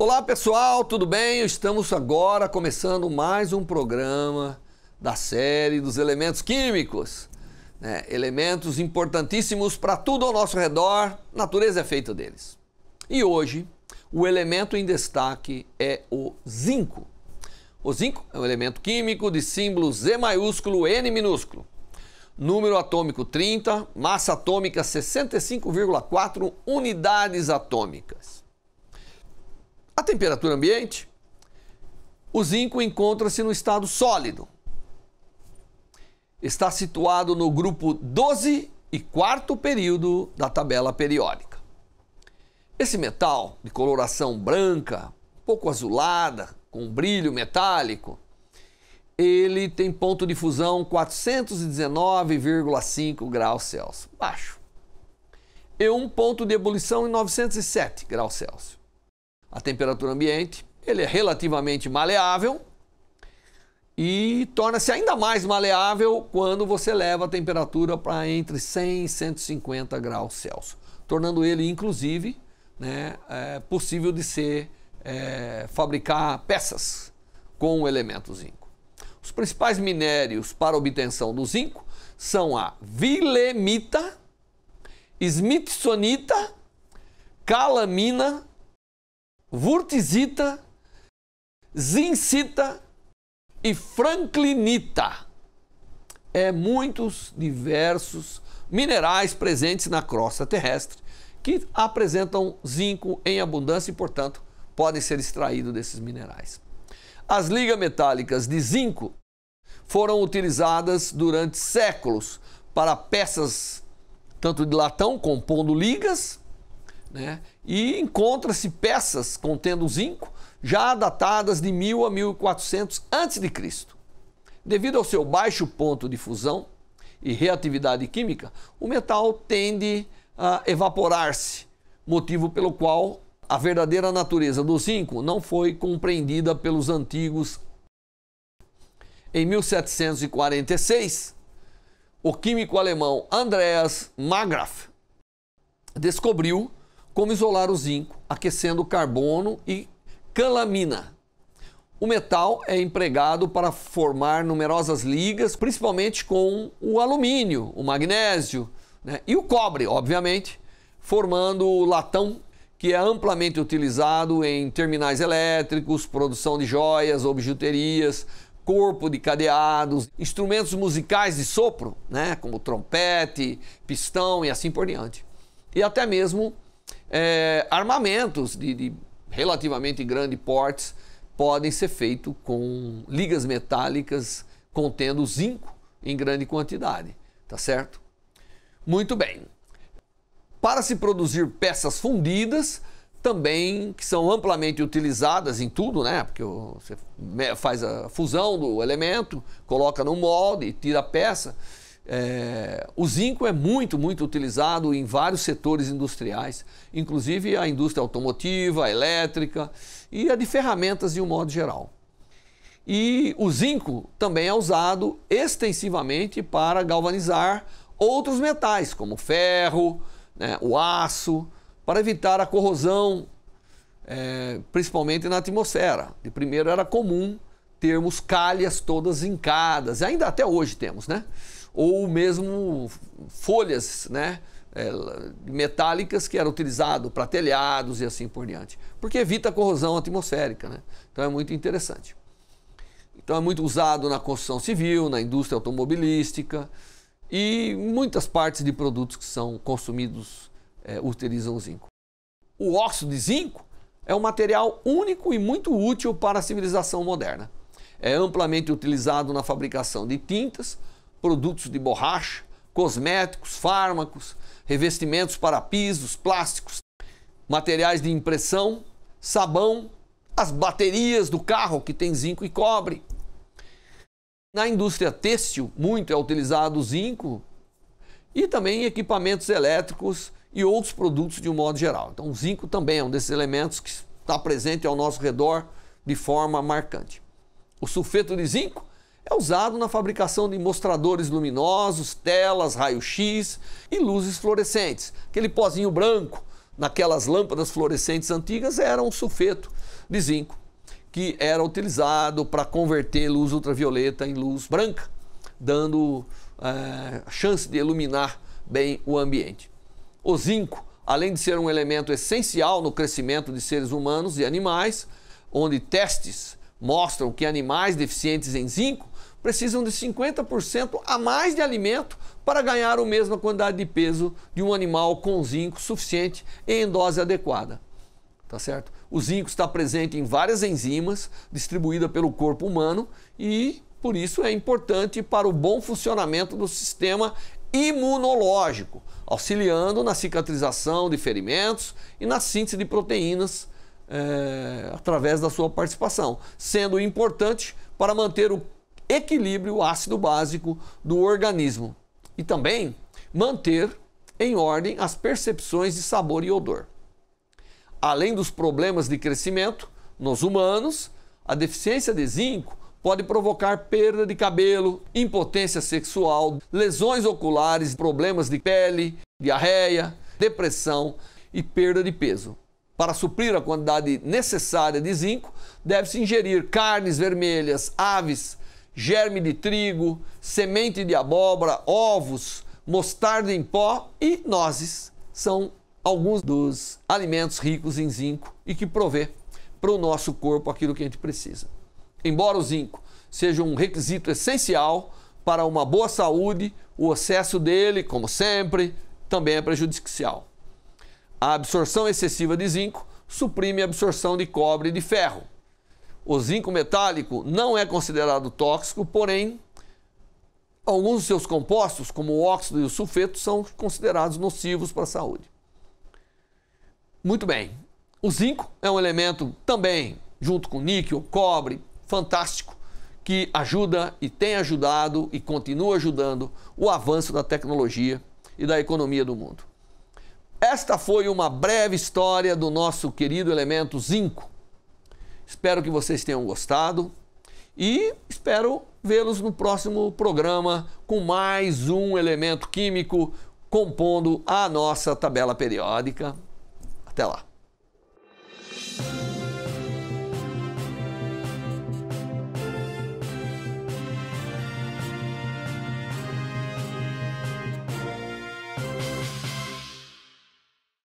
Olá pessoal, tudo bem? Estamos agora começando mais um programa da série dos elementos químicos. Né? Elementos importantíssimos para tudo ao nosso redor, natureza é feita deles. E hoje, o elemento em destaque é o zinco. O zinco é um elemento químico de símbolo Z maiúsculo N minúsculo. Número atômico 30, massa atômica 65,4 unidades atômicas. A temperatura ambiente, o zinco encontra-se no estado sólido. Está situado no grupo 12 e quarto período da tabela periódica. Esse metal, de coloração branca, um pouco azulada, com brilho metálico, ele tem ponto de fusão 419,5 graus Celsius, baixo. E um ponto de ebulição em 907 graus Celsius a temperatura ambiente, ele é relativamente maleável e torna-se ainda mais maleável quando você leva a temperatura para entre 100 e 150 graus Celsius, tornando ele, inclusive, né, é possível de ser é, fabricar peças com o elemento zinco. Os principais minérios para obtenção do zinco são a vilemita, smithsonita, calamina, vurtisita, zincita e franklinita. É muitos diversos minerais presentes na crosta terrestre que apresentam zinco em abundância e, portanto, podem ser extraídos desses minerais. As ligas metálicas de zinco foram utilizadas durante séculos para peças tanto de latão, compondo ligas, né? E encontra-se peças contendo zinco já datadas de 1000 a 1400 a.C. Devido ao seu baixo ponto de fusão e reatividade química, o metal tende a evaporar-se, motivo pelo qual a verdadeira natureza do zinco não foi compreendida pelos antigos. Em 1746, o químico alemão Andreas Magrath descobriu como isolar o zinco, aquecendo carbono e calamina. O metal é empregado para formar numerosas ligas, principalmente com o alumínio, o magnésio né? e o cobre, obviamente, formando o latão que é amplamente utilizado em terminais elétricos, produção de joias, objeterias corpo de cadeados, instrumentos musicais de sopro, né, como trompete, pistão e assim por diante. E até mesmo é, armamentos de, de, relativamente grande porte podem ser feitos com ligas metálicas contendo zinco em grande quantidade, tá certo? Muito bem. Para se produzir peças fundidas, também que são amplamente utilizadas em tudo, né? Porque você faz a fusão do elemento, coloca no molde, tira a peça. É, o zinco é muito, muito utilizado em vários setores industriais, inclusive a indústria automotiva, a elétrica e a de ferramentas de um modo geral. E o zinco também é usado extensivamente para galvanizar outros metais, como ferro, né, o aço, para evitar a corrosão, é, principalmente na atmosfera. De primeiro era comum termos calhas todas zincadas, ainda até hoje temos, né? ou mesmo folhas né, é, metálicas que eram utilizadas para telhados e assim por diante, porque evita a corrosão atmosférica. Né? Então é muito interessante. Então é muito usado na construção civil, na indústria automobilística e muitas partes de produtos que são consumidos é, utilizam zinco. O óxido de zinco é um material único e muito útil para a civilização moderna. É amplamente utilizado na fabricação de tintas, produtos de borracha, cosméticos, fármacos, revestimentos para pisos, plásticos, materiais de impressão, sabão, as baterias do carro que tem zinco e cobre. Na indústria têxtil, muito é utilizado o zinco e também equipamentos elétricos e outros produtos de um modo geral. Então, o zinco também é um desses elementos que está presente ao nosso redor de forma marcante. O sulfeto de zinco é usado na fabricação de mostradores luminosos, telas, raio-x e luzes fluorescentes. Aquele pozinho branco naquelas lâmpadas fluorescentes antigas era um sulfeto de zinco que era utilizado para converter luz ultravioleta em luz branca, dando é, chance de iluminar bem o ambiente. O zinco, além de ser um elemento essencial no crescimento de seres humanos e animais, onde testes mostram que animais deficientes em zinco precisam de 50% a mais de alimento para ganhar a mesma quantidade de peso de um animal com zinco suficiente em dose adequada. Tá certo? O zinco está presente em várias enzimas distribuídas pelo corpo humano e por isso é importante para o bom funcionamento do sistema imunológico, auxiliando na cicatrização de ferimentos e na síntese de proteínas é, através da sua participação, sendo importante para manter o equilíbrio ácido básico do organismo e também manter em ordem as percepções de sabor e odor. Além dos problemas de crescimento nos humanos, a deficiência de zinco pode provocar perda de cabelo, impotência sexual, lesões oculares, problemas de pele, diarreia, depressão e perda de peso. Para suprir a quantidade necessária de zinco, deve-se ingerir carnes vermelhas, aves, germe de trigo, semente de abóbora, ovos, mostarda em pó e nozes são alguns dos alimentos ricos em zinco e que provê para o nosso corpo aquilo que a gente precisa. Embora o zinco seja um requisito essencial para uma boa saúde, o excesso dele, como sempre, também é prejudicial. A absorção excessiva de zinco suprime a absorção de cobre e de ferro, o zinco metálico não é considerado tóxico, porém, alguns de seus compostos, como o óxido e o sulfeto, são considerados nocivos para a saúde. Muito bem. O zinco é um elemento também, junto com níquel, cobre, fantástico, que ajuda e tem ajudado e continua ajudando o avanço da tecnologia e da economia do mundo. Esta foi uma breve história do nosso querido elemento zinco. Espero que vocês tenham gostado e espero vê-los no próximo programa com mais um elemento químico compondo a nossa tabela periódica. Até lá!